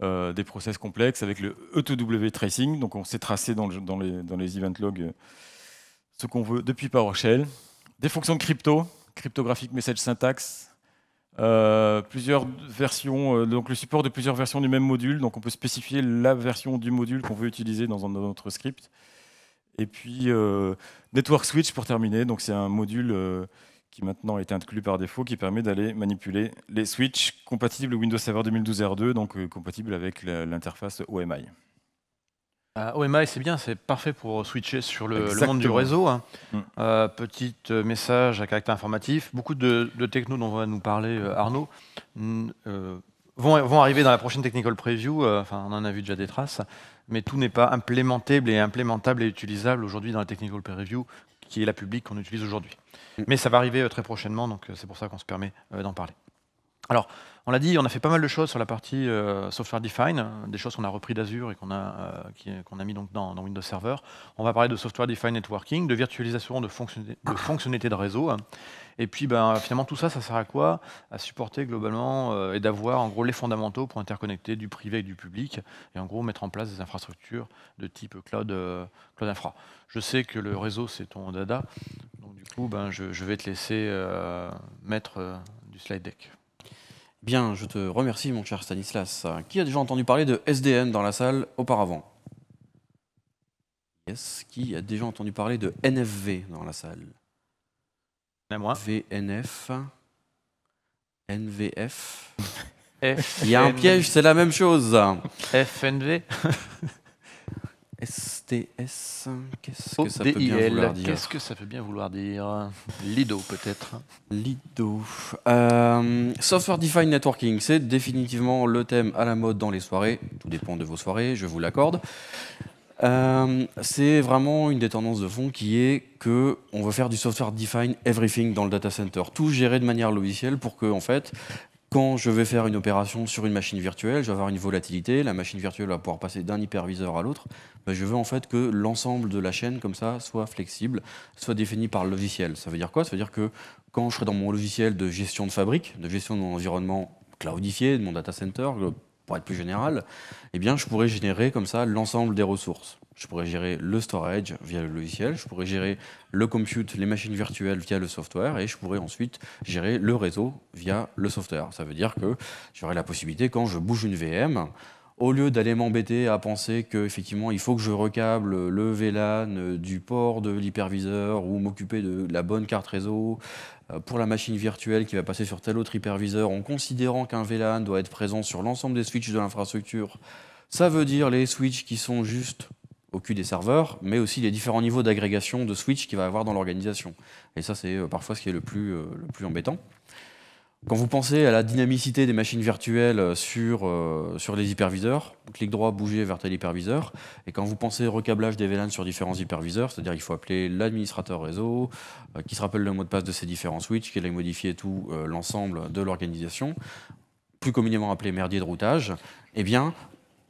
euh, des process complexes avec le E2W tracing. Donc on sait tracer dans, les, event logs ce qu'on veut depuis PowerShell. Des fonctions de crypto, cryptographique message syntax, plusieurs versions, donc le support de plusieurs versions du même module. Donc on peut spécifier la version du module qu'on veut utiliser dans, un, dans notre script. Et puis Network Switch pour terminer. Donc c'est un module qui maintenant est inclus par défaut, qui permet d'aller manipuler les switches compatibles Windows Server 2012 R2, donc compatible euh, compatibles avec l'interface OMI. Ah, OMI, c'est bien, c'est parfait pour switcher sur le, monde du réseau. Hein. Mm. Euh, petit euh, message à caractère informatif. Beaucoup de, technos dont va nous parler Arnaud vont, vont, arriver dans la prochaine Technical Preview. Enfin, on en a vu déjà des traces. Mais tout n'est pas implémentable et implémentable et utilisable aujourd'hui dans la Technical Preview, qui est la publique qu'on utilise aujourd'hui. Mais ça va arriver euh, très prochainement, donc euh, c'est pour ça qu'on se permet euh, d'en parler. Alors, on l'a dit, on a fait pas mal de choses sur la partie euh, software Defined, des choses qu'on a repris d'Azure et qu'on a, euh, mis donc dans, Windows Server. On va parler de software defined networking, de virtualisation de, de, ah. fonctionnalité de réseau. Et puis ben, finalement tout ça, ça sert à quoi À supporter globalement euh, et d'avoir en gros les fondamentaux pour interconnecter du privé et du public et en gros mettre en place des infrastructures de type cloud, infra. Je sais que le réseau c'est ton dada, donc du coup ben, je vais te laisser mettre du slide deck. Bien, je te remercie mon cher Stanislas. Qui a déjà entendu parler de SDN dans la salle auparavant Yes, qui a déjà entendu parler de NFV dans la salle moi. VNF, NVF. Il y a un piège, c'est la même chose. FNV STS, qu'est-ce que ça peut bien vouloir dire Qu'est-ce que ça peut bien vouloir dire Lido peut-être Lido. Euh, software Defined Networking, c'est définitivement le thème à la mode dans les soirées. Tout dépend de vos soirées, je vous l'accorde. Euh, c'est vraiment une des tendances de fond qui est que on veut faire du software Defined everything dans le data center, tout géré de manière logicielle pour que en fait quand je vais faire une opération sur une machine virtuelle, je vais avoir une volatilité, la machine virtuelle va pouvoir passer d'un hyperviseur à l'autre. Ben, je veux en fait que l'ensemble de la chaîne, comme ça, soit flexible, soit défini par le logiciel. Ça veut dire quoi Ça veut dire que quand je serai dans mon logiciel de gestion de fabrique, de gestion de mon environnement cloudifié, de mon data center, pour être plus général, eh bien, je pourrais générer comme ça l'ensemble des ressources. Je pourrais gérer le storage via le logiciel, je pourrais gérer le compute, les machines virtuelles via le software, et je pourrais ensuite gérer le réseau via le software. Ça veut dire que j'aurai la possibilité, quand je bouge une VM, au lieu d'aller m'embêter à penser qu'effectivement, il faut que je recable le VLAN du port de l'hyperviseur ou m'occuper de la bonne carte réseau euh, pour la machine virtuelle qui va passer sur tel autre hyperviseur, en considérant qu'un VLAN doit être présent sur l'ensemble des switches de l'infrastructure, ça veut dire les switches qui sont juste au cul des serveurs, mais aussi les différents niveaux d'agrégation de switches qu'il va avoir dans l'organisation. Et ça, c'est euh, parfois ce qui est le plus, euh, le plus embêtant. Quand vous pensez à la dynamicité des machines virtuelles euh, sur, euh, sur les hyperviseurs, clic droit, bouger, vers tel hyperviseur, et quand vous pensez au recablage des VLAN sur différents hyperviseurs, c'est-à-dire qu'il faut appeler l'administrateur réseau, euh, qui se rappelle le mot de passe de ces différents switches, qui a modifier tout l'ensemble de l'organisation, plus communément appelé merdier de routage, eh bien,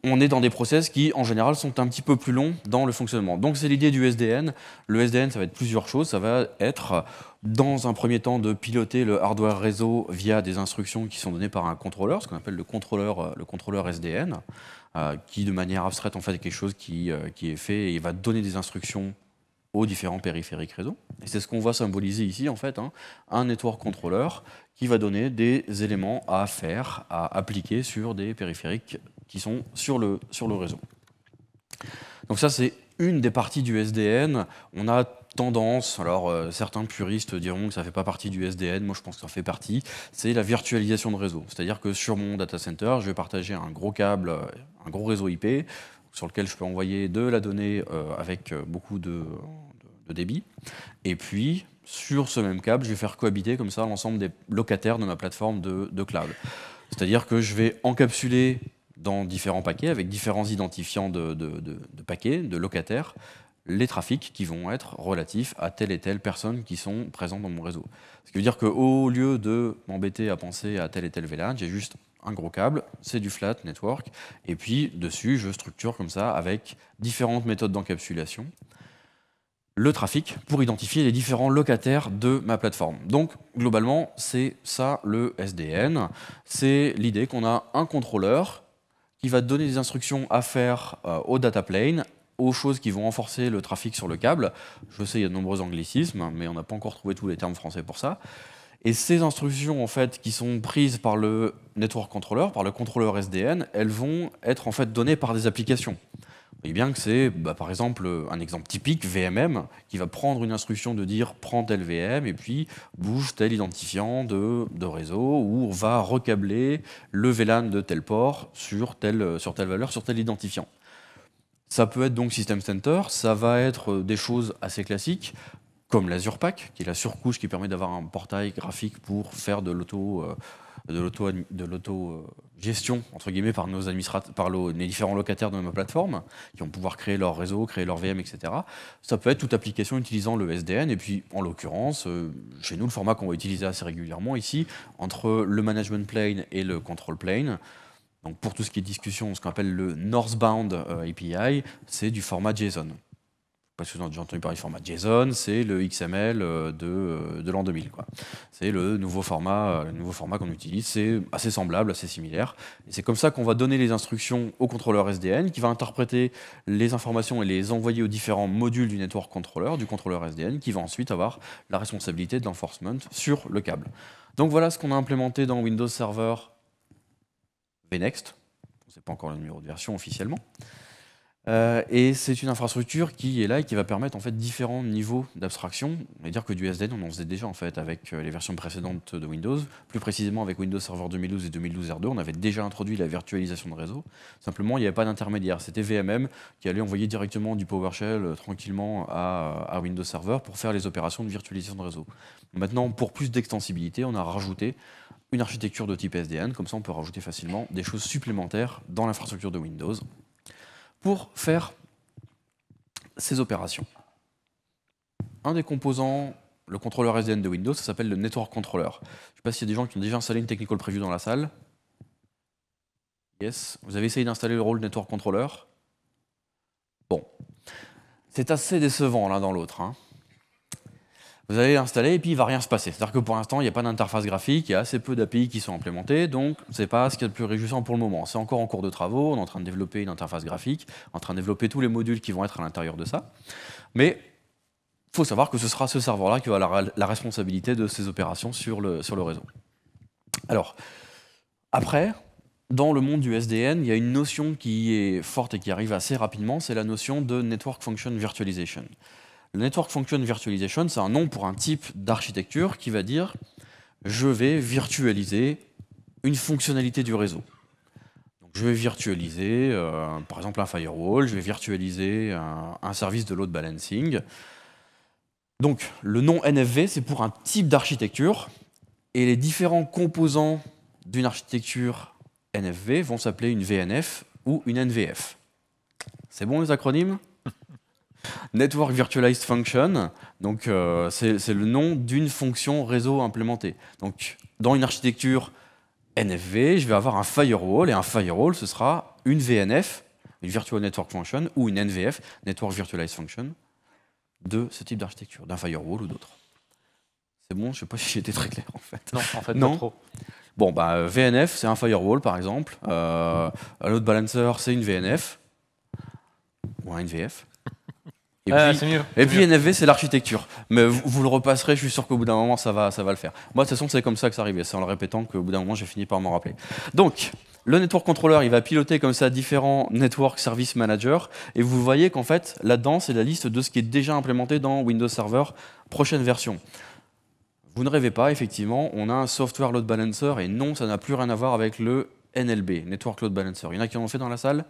on est dans des process qui, en général, sont un petit peu plus longs dans le fonctionnement. Donc, c'est l'idée du SDN. Le SDN, ça va être plusieurs choses. Ça va être, dans un premier temps, de piloter le hardware réseau via des instructions qui sont données par un contrôleur, ce qu'on appelle le contrôleur, euh, le contrôleur SDN, euh, qui, de manière abstraite, en fait, est quelque chose qui, euh, qui est fait et va donner des instructions aux différents périphériques réseau. Et c'est ce qu'on voit symboliser ici, en fait, hein. un network contrôleur qui va donner des éléments à faire, à appliquer sur des périphériques qui sont sur le, sur le réseau. Donc ça, c'est une des parties du SDN. On a tendance, alors euh, certains puristes diront que ça ne fait pas partie du SDN, moi je pense que ça fait partie, c'est la virtualisation de réseau. C'est-à-dire que sur mon data center, je vais partager un gros câble, euh, un gros réseau IP, sur lequel je peux envoyer de la donnée euh, avec beaucoup de, débit. Et puis, sur ce même câble, je vais faire cohabiter comme ça l'ensemble des locataires de ma plateforme de cloud. C'est-à-dire que je vais encapsuler dans différents paquets avec différents identifiants de, paquets, de locataires, les trafics qui vont être relatifs à telle et telle personne qui sont présentes dans mon réseau. Ce qui veut dire qu'au lieu de m'embêter à penser à telle et telle VLAN, j'ai juste un gros câble, c'est du flat network, et puis dessus, je structure comme ça avec différentes méthodes d'encapsulation le trafic pour identifier les différents locataires de ma plateforme. Donc globalement, c'est ça le SDN. C'est l'idée qu'on a un contrôleur qui va donner des instructions à faire euh, au data plane, aux choses qui vont renforcer le trafic sur le câble. Je sais, il y a de nombreux anglicismes, mais on n'a pas encore trouvé tous les termes français pour ça. Et ces instructions, en fait, qui sont prises par le network controller, par le contrôleur SDN, elles vont être en fait données par des applications voyez bien que c'est, bah, par exemple, un exemple typique, VMM, qui va prendre une instruction de dire prends tel VM et puis bouge tel identifiant de, réseau ou va recabler le VLAN de tel port sur sur telle valeur, sur tel identifiant. Ça peut être donc System Center, ça va être des choses assez classiques, comme l'Azure Pack, qui est la surcouche qui permet d'avoir un portail graphique pour faire de l'auto euh, de l'auto-gestion, euh, entre guillemets, par, nos par les différents locataires de nos plateforme, qui vont pouvoir créer leur réseau, créer leur VM, etc. Ça peut être toute application utilisant le SDN, et puis en l'occurrence, euh, chez nous, le format qu'on va utiliser assez régulièrement ici, entre le management plane et le control plane, donc pour tout ce qui est discussion, ce qu'on appelle le northbound API, c'est du format JSON parce que j'ai entendu parler du format JSON, c'est le XML euh, euh, de, l'an 2000. C'est le nouveau format, euh, le nouveau format qu'on utilise, c'est assez semblable, assez similaire. Et c'est comme ça qu'on va donner les instructions au contrôleur SDN, qui va interpréter les informations et les envoyer aux différents modules du network controller, du contrôleur SDN, qui va ensuite avoir la responsabilité de l'enforcement sur le câble. Donc voilà ce qu'on a implémenté dans Windows Server VNext. On pas encore le numéro de version officiellement. Euh, et c'est une infrastructure qui est là et qui va permettre en fait différents niveaux d'abstraction. Et dire que du SDN, on en faisait déjà en fait avec euh, les versions précédentes de Windows. Plus précisément avec Windows Server 2012 et 2012 R2, on avait déjà introduit la virtualisation de réseau. Simplement, il n'y avait pas d'intermédiaire. C'était VMM qui allait envoyer directement du PowerShell euh, tranquillement à, à, Windows Server pour faire les opérations de virtualisation de réseau. Maintenant, pour plus d'extensibilité, on a rajouté une architecture de type SDN. Comme ça, on peut rajouter facilement des choses supplémentaires dans l'infrastructure de Windows pour faire ces opérations. Un des composants, le contrôleur SDN de Windows, ça s'appelle le Network Controller. Je ne sais pas s'il y a des gens qui ont déjà installé une Technical Preview dans la salle. Yes, vous avez essayé d'installer le rôle Network Controller. Bon, c'est assez décevant l'un dans l'autre. Hein. Vous allez l'installer et puis il ne va rien se passer. C'est-à-dire que pour l'instant, il n'y a pas d'interface graphique, il y a assez peu d'API qui sont implémentées, donc ce n'est pas ce qui est le plus réjouissant pour le moment. C'est encore en cours de travaux, on est en train de développer une interface graphique, en train de développer tous les modules qui vont être à l'intérieur de ça. Mais il faut savoir que ce sera ce serveur-là qui va la, responsabilité de ces opérations sur le, sur le réseau. Alors, après, dans le monde du SDN, il y a une notion qui est forte et qui arrive assez rapidement, c'est la notion de Network Function Virtualization. Le Network Function Virtualization, c'est un nom pour un type d'architecture qui va dire je vais virtualiser une fonctionnalité du réseau. je vais virtualiser, euh, par exemple, un firewall, je vais virtualiser euh, un service de load balancing. Donc, le nom NFV, c'est pour un type d'architecture, et les différents composants d'une architecture NFV vont s'appeler une VNF ou une NVF. C'est bon les acronymes Network Virtualized Function, donc euh, c'est le nom d'une fonction réseau implémentée. Donc dans une architecture NFV, je vais avoir un firewall, et un firewall, ce sera une VNF, une Virtual Network Function, ou une NVF, Network Virtualized Function, de ce type d'architecture, d'un firewall ou d'autre. C'est bon, je ne sais pas si j'étais très clair en fait. Non, en fait, non. Pas trop. Bon, bah, VNF, c'est un firewall par exemple. Euh, un load balancer, c'est une VNF. Ou un NVF. Et puis, NFV, c'est l'architecture. Mais vous, le repasserez, je suis sûr qu'au bout d'un moment, ça va, ça va le faire. Moi, de toute façon, c'est comme ça que ça arrivait. C'est en le répétant qu'au bout d'un moment, j'ai fini par m'en rappeler. Donc, le network controller, il va piloter comme ça différents network service manager Et vous voyez qu'en fait, là-dedans, c'est la liste de ce qui est déjà implémenté dans Windows Server prochaine version. Vous ne rêvez pas, effectivement, on a un software load balancer. Et non, ça n'a plus rien à voir avec le NLB, Network Load Balancer. Il y en a qui en ont fait dans la salle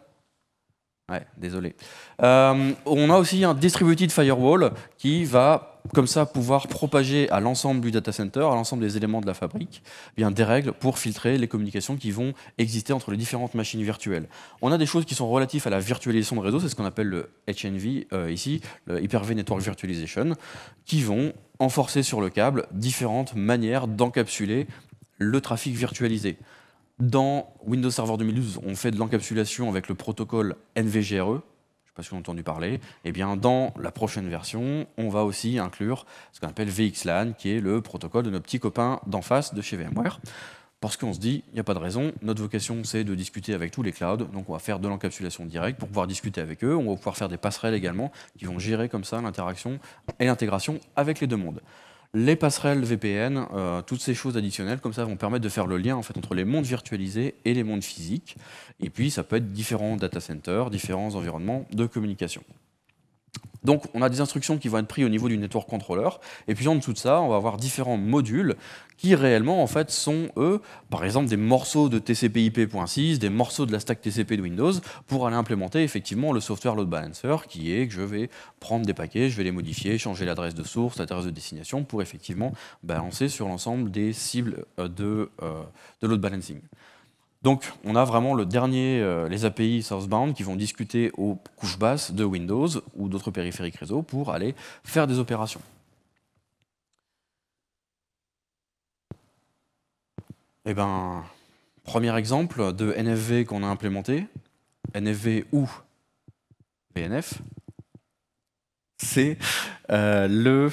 désolé. Euh, on a aussi un distributed firewall qui va comme ça pouvoir propager à l'ensemble du data center, à l'ensemble des éléments de la fabrique, eh bien, des règles pour filtrer les communications qui vont exister entre les différentes machines virtuelles. On a des choses qui sont relatives à la virtualisation de réseau, c'est ce qu'on appelle le HNV euh, ici, le Hyper-V Network Virtualization, qui vont enforcer sur le câble différentes manières d'encapsuler le trafic virtualisé. Dans Windows Server 2012, on fait de l'encapsulation avec le protocole NVGRE, je ne sais pas si vous avez entendu parler, et eh bien, dans la prochaine version, on va aussi inclure ce qu'on appelle VXLAN, qui est le protocole de nos petits copains d'en face de chez VMware. Parce qu'on se dit, il n'y a pas de raison, notre vocation c'est de discuter avec tous les clouds, donc on va faire de l'encapsulation directe pour pouvoir discuter avec eux, on va pouvoir faire des passerelles également qui vont gérer comme ça l'interaction et l'intégration avec les deux mondes les passerelles VPN, euh, toutes ces choses additionnelles comme ça vont permettre de faire le lien entre les mondes virtualisés et les mondes physiques. Et puis ça peut être différents data centers, différents environnements de communication. Donc on a des instructions qui vont être prises au niveau du network controller, et puis en dessous de ça, on va avoir différents modules qui réellement en fait sont eux, par exemple des morceaux de TCP/IP.6, des morceaux de la stack TCP de Windows pour aller implémenter effectivement le software load balancer qui est que je vais prendre des paquets, je vais les modifier, changer l'adresse de source, l'adresse de destination pour effectivement balancer sur l'ensemble des cibles euh, euh, de load balancing. Donc, on a vraiment le dernier, euh, les API Southbound qui vont discuter aux couches basses de Windows ou d'autres périphériques réseau pour aller faire des opérations. Et eh ben, premier exemple de NFV qu'on a implémenté, NFV ou PNF, c'est euh, le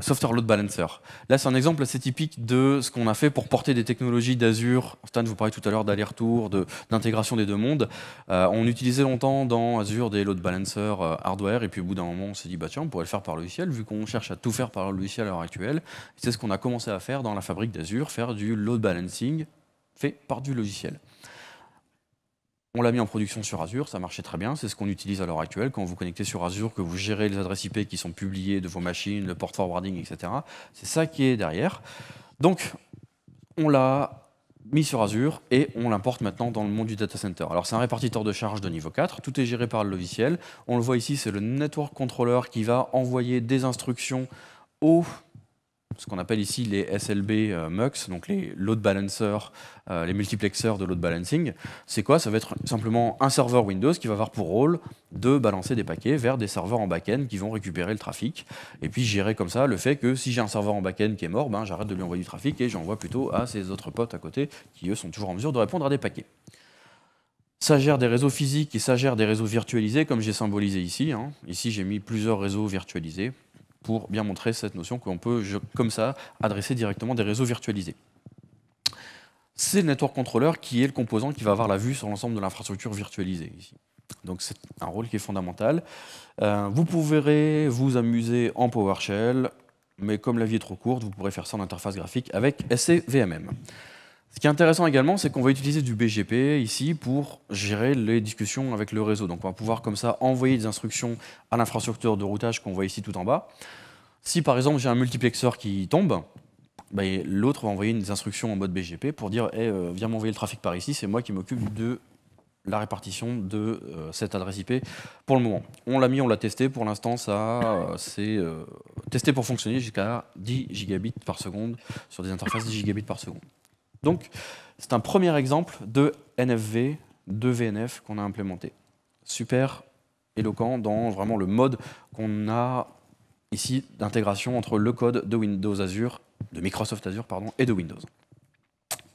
Software Load Balancer. Là, c'est un exemple assez typique de ce qu'on a fait pour porter des technologies d'Azure. Stan vous parlais tout à l'heure d'aller-retour, d'intégration des deux mondes. Euh, on utilisait longtemps dans Azure des load balancers euh, hardware, et puis au bout d'un moment, on s'est dit, bah tiens, on pourrait le faire par logiciel, vu qu'on cherche à tout faire par logiciel à l'heure actuelle. C'est ce qu'on a commencé à faire dans la fabrique d'Azure, faire du load balancing fait par du logiciel. On l'a mis en production sur Azure, ça marchait très bien, c'est ce qu'on utilise à l'heure actuelle. Quand vous connectez sur Azure, que vous gérez les adresses IP qui sont publiées de vos machines, le port forwarding, etc. C'est ça qui est derrière. Donc, on l'a mis sur Azure et on l'importe maintenant dans le monde du data center. Alors c'est un répartiteur de charge de niveau 4, tout est géré par le logiciel. On le voit ici, c'est le network controller qui va envoyer des instructions au ce qu'on appelle ici les SLB euh, MUX, donc les load balancers, euh, les multiplexeurs de load balancing. C'est quoi Ça va être simplement un serveur Windows qui va avoir pour rôle de balancer des paquets vers des serveurs en back-end qui vont récupérer le trafic et puis gérer comme ça le fait que si j'ai un serveur en back-end qui est mort, ben, j'arrête de lui envoyer du trafic et j'envoie plutôt à ses autres potes à côté qui eux sont toujours en mesure de répondre à des paquets. Ça gère des réseaux physiques et ça gère des réseaux virtualisés comme j'ai symbolisé ici. Hein. Ici j'ai mis plusieurs réseaux virtualisés pour bien montrer cette notion qu'on peut, comme ça, adresser directement des réseaux virtualisés. C'est le network controller qui est le composant qui va avoir la vue sur l'ensemble de l'infrastructure virtualisée ici. Donc c'est un rôle qui est fondamental. Euh, vous pourrez vous amuser en PowerShell, mais comme la vie est trop courte, vous pourrez faire ça en interface graphique avec SCVMM. Ce qui est intéressant également, c'est qu'on va utiliser du BGP ici pour gérer les discussions avec le réseau. Donc on va pouvoir comme ça envoyer des instructions à l'infrastructure de routage qu'on voit ici tout en bas. Si par exemple j'ai un multiplexeur qui tombe, ben, l'autre va envoyer des instructions en mode BGP pour dire euh, viens m'envoyer le trafic par ici, c'est moi qui m'occupe de la répartition de euh, cette adresse IP pour le moment. On l'a mis, on l'a testé. Pour l'instant, ça euh, c'est testé pour fonctionner jusqu'à 10 gigabits par seconde sur des interfaces 10 gigabits par seconde. Donc, c'est un premier exemple de NFV, de VNF qu'on a implémenté. Super éloquent dans vraiment le mode qu'on a ici d'intégration entre le code de Windows Azure, de Microsoft Azure pardon, et de Windows.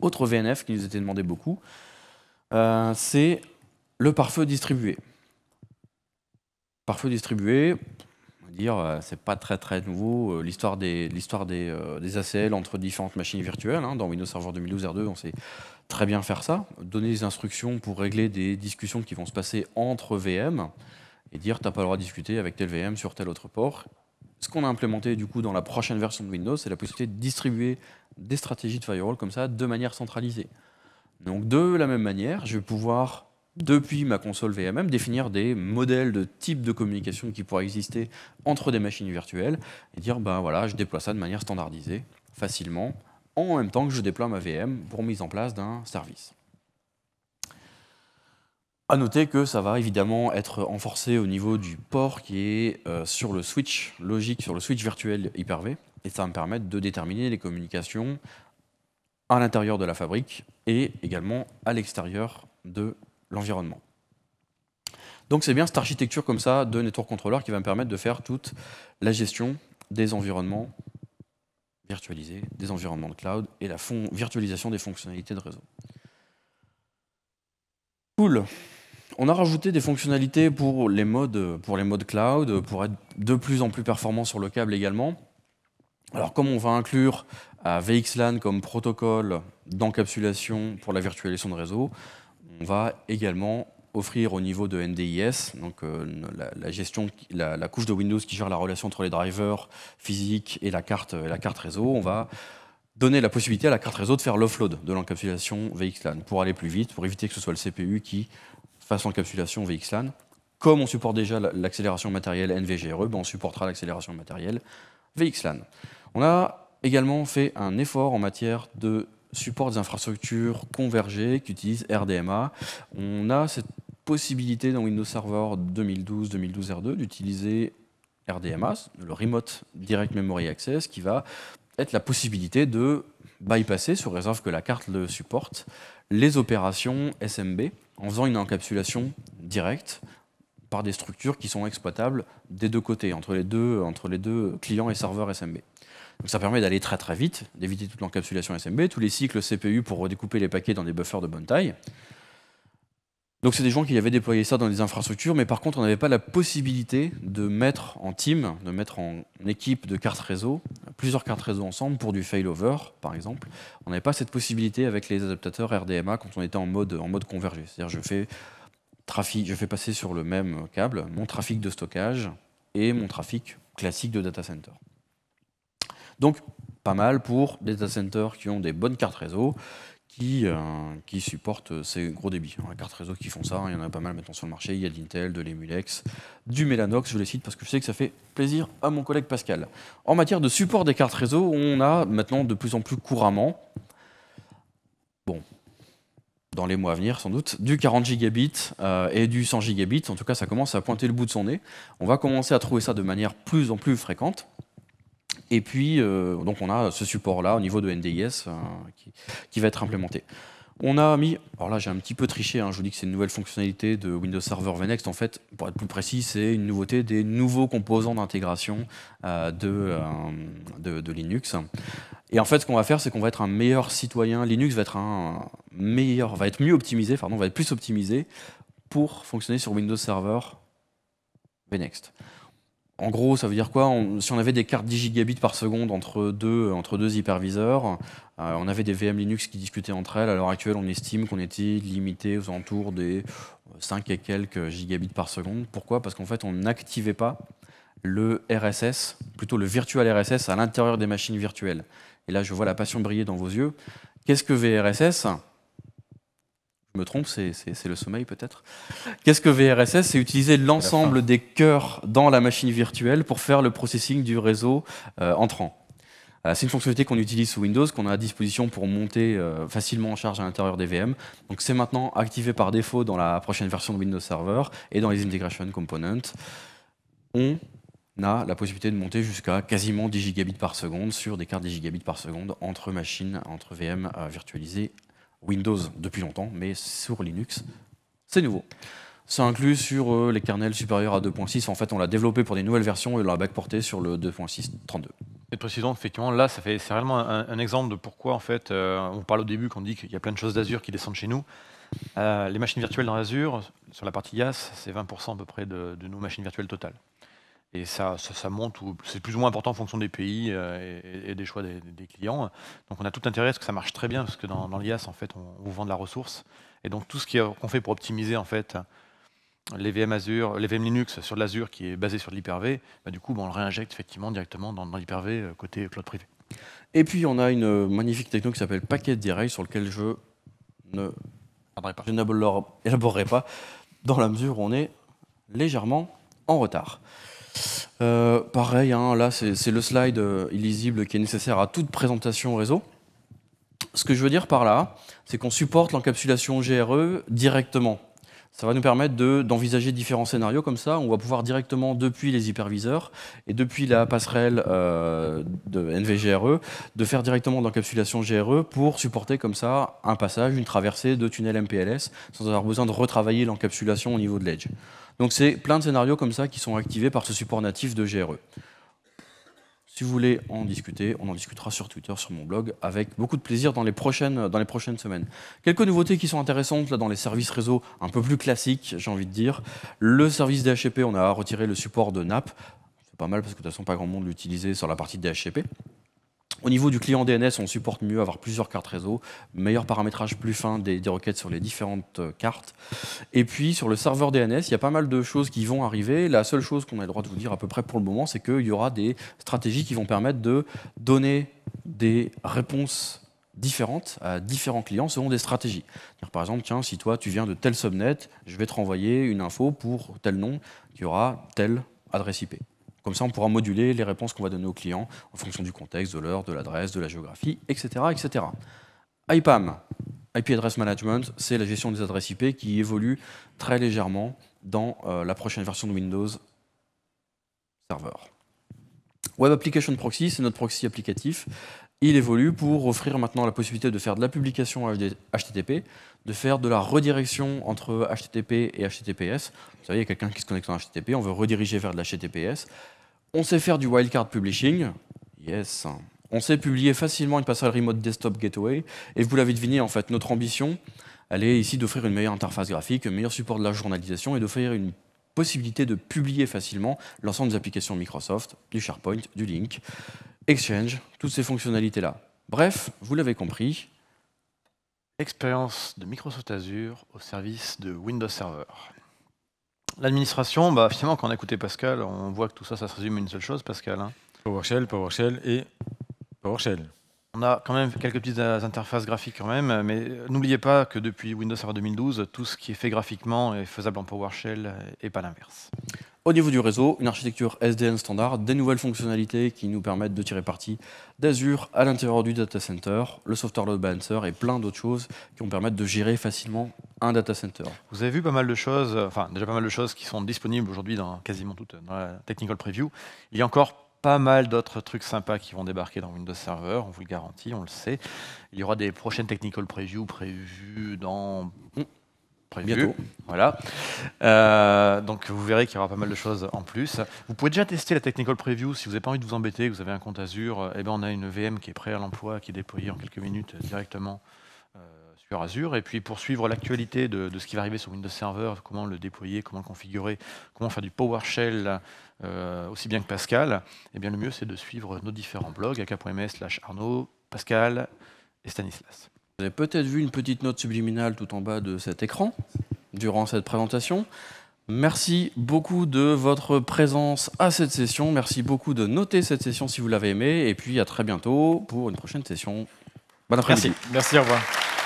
Autre VNF qui nous était demandé beaucoup, euh, c'est le pare-feu distribué. Pare-feu distribué, dire, euh, c'est pas très très nouveau. Euh, l'histoire des, l'histoire des, euh, des ACL entre différentes machines virtuelles, hein. dans Windows Server 2012 R2, on sait très bien faire ça. Donner des instructions pour régler des discussions qui vont se passer entre VM et dire, t'as pas le droit de discuter avec tel VM sur tel autre port. Ce qu'on a implémenté du coup dans la prochaine version de Windows, c'est la possibilité de distribuer des stratégies de firewall comme ça de manière centralisée. Donc de la même manière, je vais pouvoir depuis ma console VMM, définir des modèles de type de communication qui pourraient exister entre des machines virtuelles et dire, ben voilà, je déploie ça de manière standardisée, facilement, en même temps que je déploie ma VM pour mise en place d'un service. A noter que ça va évidemment être renforcé au niveau du port qui est euh, sur le switch logique, sur le switch virtuel Hyper-V, et ça va me permettre de déterminer les communications à l'intérieur de la fabrique et également à l'extérieur de l'environnement. Donc c'est bien cette architecture comme ça de network controller qui va me permettre de faire toute la gestion des environnements virtualisés, des environnements de cloud et la virtualisation des fonctionnalités de réseau. Cool. On a rajouté des fonctionnalités pour les modes, pour les modes cloud, pour être de plus en plus performant sur le câble également. Alors comme on va inclure VXLAN comme protocole d'encapsulation pour la virtualisation de réseau, on va également offrir au niveau de NDIS, donc euh, la, gestion, la, couche de Windows qui gère la relation entre les drivers physiques et la carte, la carte réseau, on va donner la possibilité à la carte réseau de faire l'offload de l'encapsulation VXLAN pour aller plus vite, pour éviter que ce soit le CPU qui fasse l'encapsulation VXLAN. Comme on supporte déjà l'accélération matérielle NVGRE, ben, on supportera l'accélération matérielle VXLAN. On a également fait un effort en matière de support des infrastructures convergées qui utilisent RDMA. On a cette possibilité dans Windows Server 2012, 2012 R2 d'utiliser RDMA, le Remote Direct Memory Access, qui va être la possibilité de bypasser, sous réserve que la carte le supporte, les opérations SMB en faisant une encapsulation directe par des structures qui sont exploitables des deux côtés, entre entre les deux clients et serveurs SMB. Donc ça permet d'aller très très vite, d'éviter toute l'encapsulation SMB, tous les cycles CPU pour redécouper les paquets dans des buffers de bonne taille. Donc c'est des gens qui avaient déployé ça dans des infrastructures, mais par contre on n'avait pas la possibilité de mettre en team, de mettre en équipe de cartes réseau, plusieurs cartes réseau ensemble pour du failover par exemple. On n'avait pas cette possibilité avec les adaptateurs RDMA quand on était en mode, en mode convergé. C'est-à-dire je fais, trafic, je fais passer sur le même câble mon trafic de stockage et mon trafic classique de data center. Donc, pas mal pour des data centers qui ont des bonnes cartes réseau, qui, euh, supportent ces gros débits. Les cartes réseau qui font ça, hein, il y en a pas mal maintenant sur le marché. Il y a de l'Intel, de l'Emulex, du Mellanox, je les cite parce que je sais que ça fait plaisir à mon collègue Pascal. En matière de support des cartes réseau, on a maintenant de plus en plus couramment, bon, dans les mois à venir sans doute, du 40 gigabits euh, et du 100 gigabits. En tout cas, ça commence à pointer le bout de son nez. On va commencer à trouver ça de manière plus en plus fréquente. Et puis, euh, donc on a ce support-là au niveau de NDIS euh, qui, va être implémenté. On a mis, alors là j'ai un petit peu triché, hein, je vous dis que c'est une nouvelle fonctionnalité de Windows Server VNext, en fait, pour être plus précis, c'est une nouveauté des nouveaux composants d'intégration euh, de, Linux. Et en fait, ce qu'on va faire, c'est qu'on va être un meilleur citoyen. Linux va être un meilleur, va être mieux optimisé, pardon, va être plus optimisé pour fonctionner sur Windows Server VNext. En gros, ça veut dire quoi Si on avait des cartes 10 gigabits par seconde entre deux, entre deux hyperviseurs, euh, on avait des VM Linux qui discutaient entre elles. À l'heure actuelle, on estime qu'on était limité aux alentours des 5 euh, et quelques gigabits par seconde. Pourquoi Parce qu'en fait, on n'activait pas le RSS, plutôt le virtual RSS à l'intérieur des machines virtuelles. Et là, je vois la passion briller dans vos yeux. Qu'est-ce que VRSS je me trompe, c'est le sommeil peut-être. Qu'est-ce que VRSS C'est utiliser l'ensemble des cœurs dans la machine virtuelle pour faire le processing du réseau euh, entrant. Euh, c'est une fonctionnalité qu'on utilise sous Windows, qu'on a à disposition pour monter euh, facilement en charge à l'intérieur des VM. Donc c'est maintenant activé par défaut dans la prochaine version de Windows Server et dans les Integration Components. On a la possibilité de monter jusqu'à quasiment 10 gigabits par seconde sur des cartes 10 gigabits par seconde entre machines, entre VM virtualisées Windows depuis longtemps, mais sur Linux, c'est nouveau. Ça inclut sur euh, les kernels supérieurs à 2.6. En fait, on l'a développé pour des nouvelles versions et on l'a backporté sur le 2.6.32. Et précisons, effectivement, là, c'est réellement un, exemple de pourquoi, en fait, euh, on parle au début qu'on dit qu'il y a plein de choses d'Azure qui descendent chez nous. Euh, les machines virtuelles dans Azure, sur la partie IaaS, c'est 20% à peu près de nos machines virtuelles totales. Et ça, ça, monte monte, c'est plus ou moins important en fonction des pays euh, et, des choix des, clients. Donc on a tout intérêt à ce que ça marche très bien, parce que dans, dans l'IAS, en fait, on, vous vend de la ressource. Et donc tout ce qu'on fait pour optimiser, en fait, les VM Azure, les VM Linux sur l'Azure qui est basé sur l'Hyper-V, bah du coup, on le réinjecte effectivement directement dans, dans l'Hyper-V euh, côté cloud privé. Et puis, on a une euh, magnifique techno qui s'appelle Packet Direct sur lequel je ne je pas, dans la mesure où on est légèrement en retard. Euh, pareil, hein, là, c'est le slide euh, illisible qui est nécessaire à toute présentation réseau. Ce que je veux dire par là, c'est qu'on supporte l'encapsulation GRE directement. Ça va nous permettre d'envisager différents scénarios comme ça. On va pouvoir directement, depuis les hyperviseurs et depuis la passerelle euh, de NVGRE, de faire directement de l'encapsulation GRE pour supporter comme ça un passage, une traversée de tunnel MPLS sans avoir besoin de retravailler l'encapsulation au niveau de l'edge. Donc c'est plein de scénarios comme ça qui sont activés par ce support natif de GRE. Si vous voulez en discuter, on en discutera sur Twitter, sur mon blog, avec beaucoup de plaisir dans les prochaines, dans les prochaines semaines. Quelques nouveautés qui sont intéressantes là, dans les services réseau un peu plus classiques, j'ai envie de dire. Le service DHCP, on a retiré le support de NAP. C'est pas mal parce que de toute façon, pas grand monde l'utilisait sur la partie DHCP. Au niveau du client DNS, on supporte mieux avoir plusieurs cartes réseau, meilleur paramétrage plus fin des, requêtes sur les différentes euh, cartes. Et puis sur le serveur DNS, il y a pas mal de choses qui vont arriver. La seule chose qu'on a le droit de vous dire à peu près pour le moment, c'est qu'il y aura des stratégies qui vont permettre de donner des réponses différentes à différents clients selon des stratégies. Par exemple, tiens, si toi tu viens de tel subnet, je vais te renvoyer une info pour tel nom qui aura telle adresse IP. Comme ça, on pourra moduler les réponses qu'on va donner aux clients en fonction du contexte, de l'heure, de l'adresse, de la géographie, etc. etc. IPAM, IP Address Management, c'est la gestion des adresses IP qui évolue très légèrement dans euh, la prochaine version de Windows Server. Web Application Proxy, c'est notre proxy applicatif il évolue pour offrir maintenant la possibilité de faire de la publication HTTP, de faire de la redirection entre HTTP et HTTPS. Vous savez, il y a quelqu'un qui se connecte en HTTP, on veut rediriger vers de la HTTPS. On sait faire du wildcard publishing. Yes. On sait publier facilement une passerelle remote desktop gateway. Et vous l'avez deviné, en fait, notre ambition, elle est ici d'offrir une meilleure interface graphique, un meilleur support de la journalisation et d'offrir une possibilité de publier facilement l'ensemble des applications Microsoft, du SharePoint, du Link Exchange, toutes ces fonctionnalités-là. Bref, vous l'avez compris. Expérience de Microsoft Azure au service de Windows Server. L'administration, bah, finalement, quand on a écouté Pascal, on voit que tout ça, ça se résume à une seule chose, Pascal. Hein. PowerShell, PowerShell et PowerShell. On a quand même quelques petites euh, interfaces graphiques quand même, mais n'oubliez pas que depuis Windows Server 2012, tout ce qui est fait graphiquement est faisable en PowerShell et pas l'inverse. Au niveau du réseau, une architecture SDN standard, des nouvelles fonctionnalités qui nous permettent de tirer parti d'Azure à l'intérieur du data center, le software load balancer et plein d'autres choses qui vont permettre de gérer facilement un data center. Vous avez vu pas mal de choses, euh, enfin déjà pas mal de choses qui sont disponibles aujourd'hui dans quasiment toutes dans la technical preview. Il y a encore pas mal d'autres trucs sympas qui vont débarquer dans Windows Server, on vous le garantit, on le sait. Il y aura des prochaines technical Preview prévues dans... Prévues. Voilà. Euh, donc vous verrez qu'il y aura pas mal de choses en plus. Vous pouvez déjà tester la technical preview si vous n'avez pas envie de vous embêter, que vous avez un compte Azure. et eh ben on a une VM qui est prête à l'emploi, qui est déployée en quelques minutes euh, directement euh, sur Azure. Et puis pour suivre l'actualité de, de, ce qui va arriver sur Windows Server, comment le déployer, comment le configurer, comment faire du PowerShell euh, aussi bien que Pascal, eh bien, le mieux c'est de suivre nos différents blogs, ak.ms slash Arnaud, Pascal et Stanislas. Vous avez peut-être vu une petite note subliminale tout en bas de cet écran durant cette présentation. Merci beaucoup de votre présence à cette session. Merci beaucoup de noter cette session si vous l'avez aimée. Et puis à très bientôt pour une prochaine session. Bon après-midi. Merci. Merci, au revoir.